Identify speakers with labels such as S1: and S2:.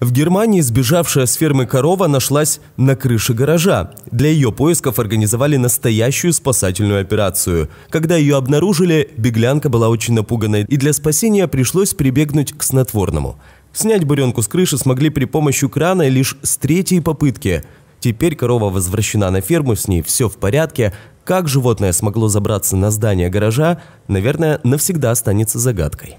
S1: В Германии сбежавшая с фермы корова нашлась на крыше гаража. Для ее поисков организовали настоящую спасательную операцию. Когда ее обнаружили, беглянка была очень напугана, и для спасения пришлось прибегнуть к снотворному. Снять буренку с крыши смогли при помощи крана лишь с третьей попытки. Теперь корова возвращена на ферму, с ней все в порядке. Как животное смогло забраться на здание гаража, наверное, навсегда останется загадкой.